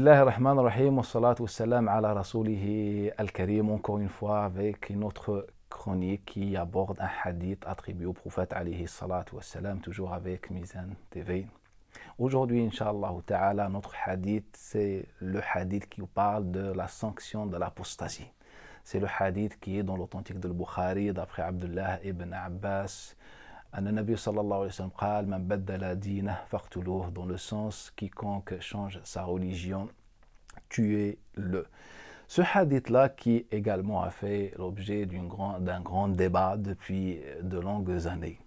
الله الرحمن الرحيم والصلاة والسلام على رسوله الكريم encore une fois avec une autre chronique qui aborde un hadith attribué au prophète عليه الصلاة والسلام toujours avec Mizan TV Aujourd'hui, inshallah Ta'ala, notre hadith, c'est le hadith qui parle de la sanction de l'apostasie. C'est le hadith qui est dans l'authentique de Bukhari, d'après Abdullah ibn Abbas, أن النبي صلى الله عليه وسلم قال من dans le sens quiconque change sa religion tuez-le Ce hadith-là, qui également a fait l'objet d'un grand, grand débat depuis de longues années,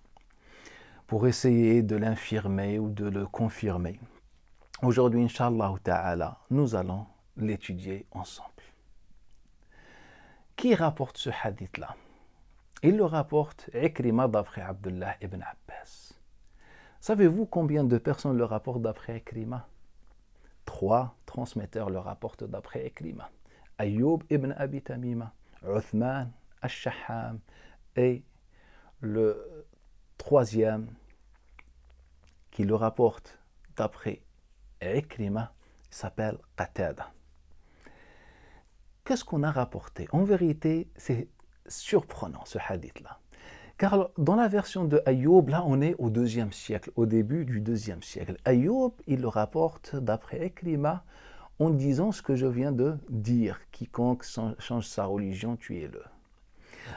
pour essayer de l'infirmer ou de le confirmer. Aujourd'hui, Inch'Allah Ta'ala, nous allons l'étudier ensemble. Qui rapporte ce hadith-là il le rapporte Ikrima d'après Abdullah ibn Abbas. Savez-vous combien de personnes le rapportent d'après Ikrima Trois transmetteurs le rapportent d'après Ikrima. Ayoub ibn Abi Tamima, Uthman al-Shaham et le troisième qui le rapporte d'après Ikrima s'appelle Qatada. Qu'est-ce qu'on a rapporté En vérité, c'est surprenant ce hadith-là. Car dans la version de Ayyub, là on est au deuxième siècle, au début du deuxième siècle. Ayyub, il le rapporte d'après Eklima en disant ce que je viens de dire, quiconque change sa religion, tuez-le.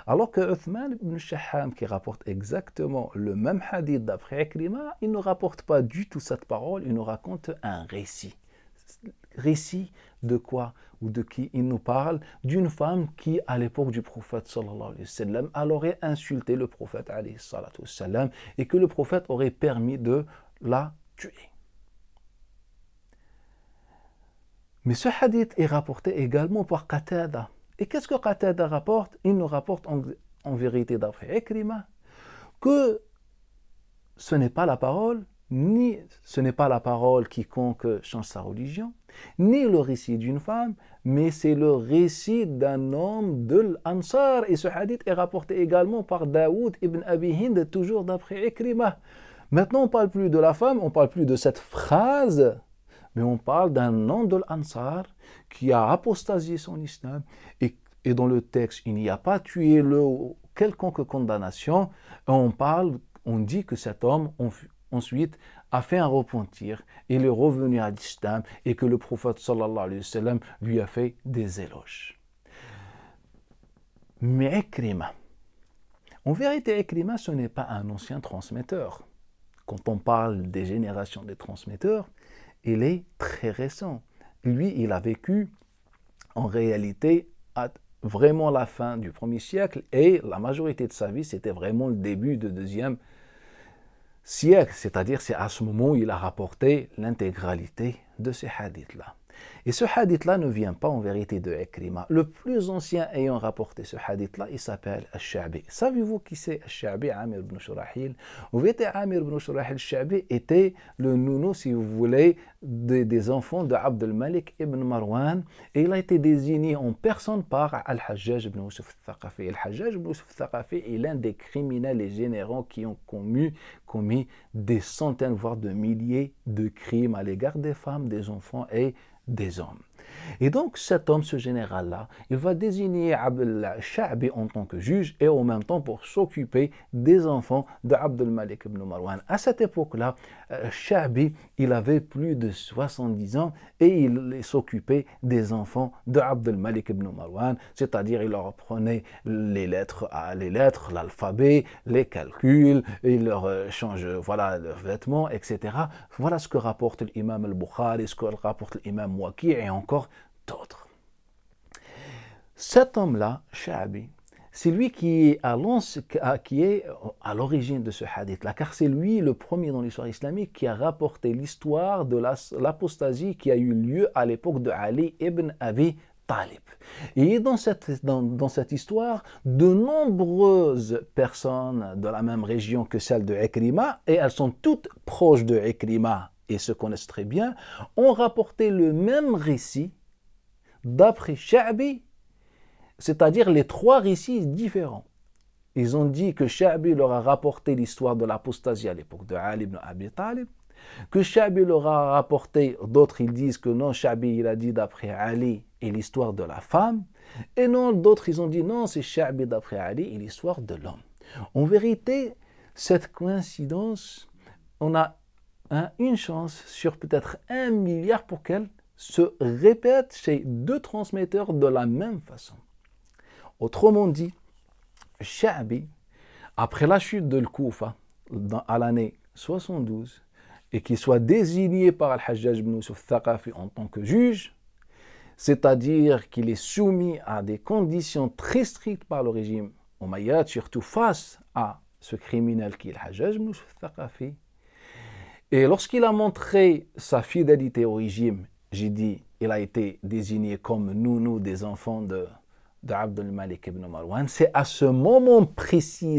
Alors que Uthman ibn Shaham, qui rapporte exactement le même hadith d'après Eklima, il ne rapporte pas du tout cette parole, il nous raconte un récit récit de quoi ou de qui il nous parle D'une femme qui, à l'époque du prophète sallallahu alayhi wa sallam, elle aurait insulté le prophète alayhi sallam, et que le prophète aurait permis de la tuer. Mais ce hadith est rapporté également par Qatada. Et qu'est-ce que Qatada rapporte Il nous rapporte en, vérité d'après Ekrima que ce n'est pas la parole ni ce n'est pas la parole quiconque change sa religion, ni le récit d'une femme, mais c'est le récit d'un homme de l'Ansar. Et ce hadith est rapporté également par Daoud ibn Abi Hind, toujours d'après Ikrimah. Maintenant, on parle plus de la femme, on parle plus de cette phrase, mais on parle d'un homme de l'Ansar qui a apostasié son islam et, dans le texte, il n'y a pas tué le quelconque condamnation. On parle, on dit que cet homme, on, ensuite a fait un repentir. Il est revenu à l'islam et que le prophète sallallahu alayhi wa sallam lui a fait des éloges. Mais Ekrima, en vérité, Ekrima, ce n'est pas un ancien transmetteur. Quand on parle des générations de transmetteurs, il est très récent. Lui, il a vécu en réalité à vraiment la fin du premier siècle et la majorité de sa vie, c'était vraiment le début du deuxième siècle siècle, c'est-à-dire c'est à ce moment où il a rapporté l'intégralité de ces hadiths-là. Et ce hadith-là ne vient pas en vérité de Ikrima. Le plus ancien ayant rapporté ce hadith-là, il s'appelle Al-Sha'bi. Savez-vous qui c'est Al-Sha'bi, Amir ibn Shurahil Vous voyez, Amir ibn Shurahil Al-Sha'bi était le nounou, si vous voulez, des, enfants de Abd al-Malik ibn Marwan. Et il a été désigné en personne par Al-Hajjaj ibn Yusuf al-Thaqafi. Al-Hajjaj ibn Yusuf al-Thaqafi est l'un des criminels et généraux qui ont commis, commis des centaines, voire des milliers de crimes à l'égard des femmes, des enfants et des hommes. Et donc cet homme, ce général-là, il va désigner chabi Sha'bi en tant que juge et en même temps pour s'occuper des enfants d'abdel Malik ibn Marwan. À cette époque-là, euh, Sha'bi, il avait plus de 70 ans et il s'occupait des enfants dabdel Malik ibn Marwan, c'est-à-dire il leur prenait les lettres, les lettres, l'alphabet, les calculs, il leur euh, change voilà, leurs vêtements, etc. Voilà ce que rapporte l'imam al-Bukhari, ce que rapporte l'imam Waki et encore d'autres. Cet homme-là, Shabi, c'est lui qui est à l'origine de ce hadith-là, car c'est lui le premier dans l'histoire islamique qui a rapporté l'histoire de l'apostasie qui a eu lieu à l'époque de Ali ibn Abi Talib. Et dans cette, cette histoire, de nombreuses personnes de la même région que celle de Ekrima, et elles sont toutes proches de Ekrima, et se connaissent très bien, ont rapporté le même récit d'après Sha'bi, c'est-à-dire les trois récits différents. Ils ont dit que Sha'bi leur a rapporté l'histoire de l'apostasie à l'époque de Ali ibn Abi Talib, que Shabi leur a rapporté, d'autres ils disent que non, Shabi il a dit d'après Ali et l'histoire de la femme, et non, d'autres ils ont dit non, c'est Shabi d'après Ali et l'histoire de l'homme. En vérité, cette coïncidence, on a a hein, une chance sur peut-être un milliard pour qu'elle se répète chez deux transmetteurs de la même façon. Autrement dit, Sha'bi, après la chute de Koufa à l'année 72, et qu'il soit désigné par Al-Hajjaj ibn Yusuf Thaqafi en tant que juge, c'est-à-dire qu'il est soumis à des conditions très strictes par le régime Omeyyade, surtout face à ce criminel qui est Al-Hajjaj ibn Yusuf Thaqafi, et lorsqu'il a montré sa fidélité au régime, j'ai dit, il a été désigné comme nounou des enfants de, de Abdul Malik ibn Marwan. C'est à ce moment précis,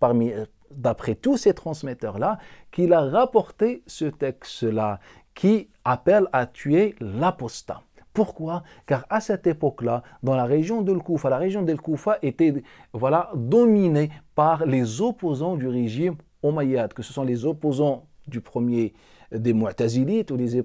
parmi, d'après tous ces transmetteurs-là, qu'il a rapporté ce texte-là qui appelle à tuer l'apostat. Pourquoi Car à cette époque-là, dans la région de l'Koufa, la région de l'Koufa était voilà, dominée par les opposants du régime omeyyade, que ce sont les opposants du premier des Mu'tazilites ou les,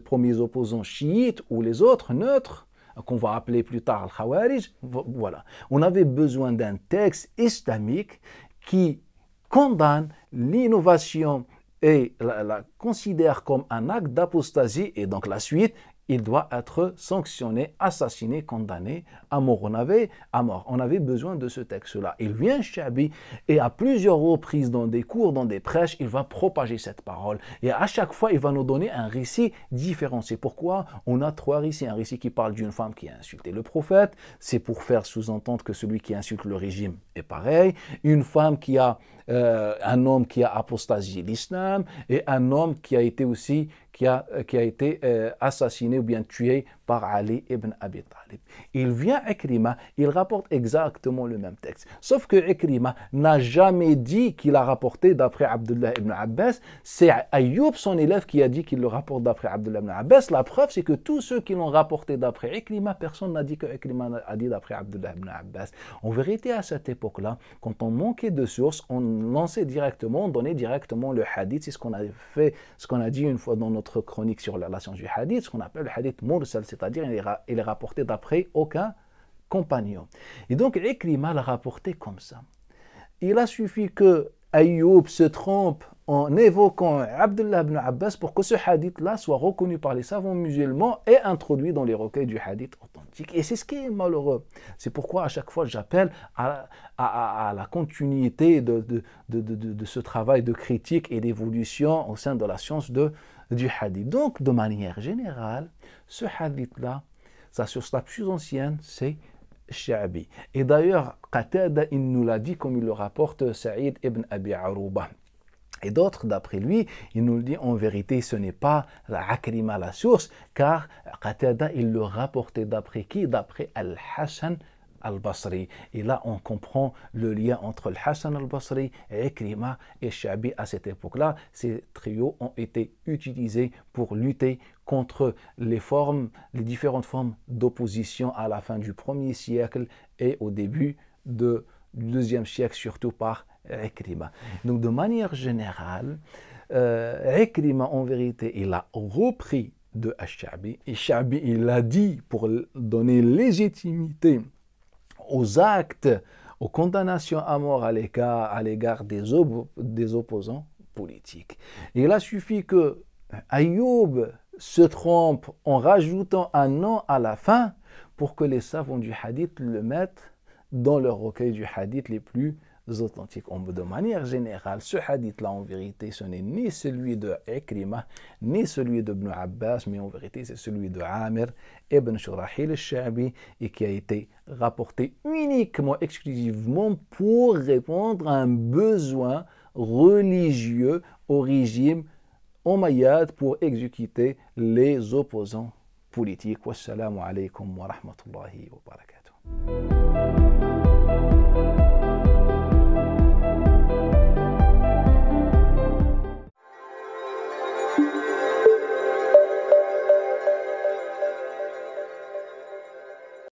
premiers opposants chiites ou les autres neutres, qu'on va appeler plus tard Al-Khawarij, voilà. On avait besoin d'un texte islamique qui condamne l'innovation et la, la, considère comme un acte d'apostasie. Et donc la suite, il doit être sanctionné, assassiné, condamné à mort. On avait, besoin de ce texte-là. Il vient Shabi et à plusieurs reprises dans des cours, dans des prêches, il va propager cette parole. Et à chaque fois, il va nous donner un récit différent. C'est pourquoi on a trois récits. Un récit qui parle d'une femme qui a insulté le prophète. C'est pour faire sous-entendre que celui qui insulte le régime est pareil. Une femme qui a, euh, un homme qui a apostasié l'islam et un homme qui a été aussi qui a, euh, qui a été euh, assassiné ou bien tué par Ali ibn Abi Talib. Il vient à Ikrima, il rapporte exactement le même texte. Sauf que Ikrima n'a jamais dit qu'il a rapporté d'après Abdullah ibn Abbas. C'est Ayoub, son élève, qui a dit qu'il le rapporte d'après Abdullah ibn Abbas. La preuve, c'est que tous ceux qui l'ont rapporté d'après Ikrima, personne n'a dit que Ikrima a dit d'après Abdullah ibn Abbas. En vérité, à cette époque-là, quand on manquait de sources, on lançait directement, on donnait directement le hadith. C'est ce qu'on a fait, ce qu'on a dit une fois dans notre chronique sur la, relation du hadith, ce qu'on appelle le hadith mursal, c'est-à-dire il, est rapporté d'après aucun compagnon. Et donc est l'a rapporté comme ça. Il a suffi que se trompe en évoquant Abdullah ibn Abbas pour que ce hadith-là soit reconnu par les savants musulmans et introduit dans les recueils du hadith authentique. Et c'est ce qui est malheureux. C'est pourquoi à chaque fois j'appelle à, la continuité de, ce travail de critique et d'évolution au sein de la science du hadith. Donc, de manière générale, ce hadith-là, sa source la plus ancienne, c'est Sha'bi. Et d'ailleurs, Qatada, il nous l'a dit comme il le rapporte Saïd ibn Abi Arouba. Et d'autres, d'après lui, il nous le dit en vérité, ce n'est pas Akrima la source, car Qatada, il le rapportait d'après qui D'après Al-Hassan al-Basri. Et là, on comprend le lien entre Al-Hassan al-Basri, Akrima et Shabi à cette époque-là. Ces trios ont été utilisés pour lutter contre les formes, les différentes formes d'opposition à la fin du 1er siècle et au début du 2e siècle, surtout par donc de manière générale, euh, en vérité, il a repris de Ash-Shabi. Et Shabi, il a dit, pour donner légitimité aux actes, aux condamnations à mort à l'égard des, des opposants politiques. Et il a suffi que Ayoub se trompe en rajoutant un nom à la fin pour que les savants du hadith le mettent dans leur recueil du hadith les plus authentiques. De manière générale, ce hadith-là, en vérité, ce n'est ni celui de Ikrimah, ni celui de Abbas, mais en vérité, c'est celui de Amir ibn Shurahil al-Shabi et qui a été rapporté uniquement, exclusivement pour répondre à un besoin religieux au régime Omayyad pour exécuter les opposants politiques. Wassalamu alaikum wa rahmatullahi wa barakatuh.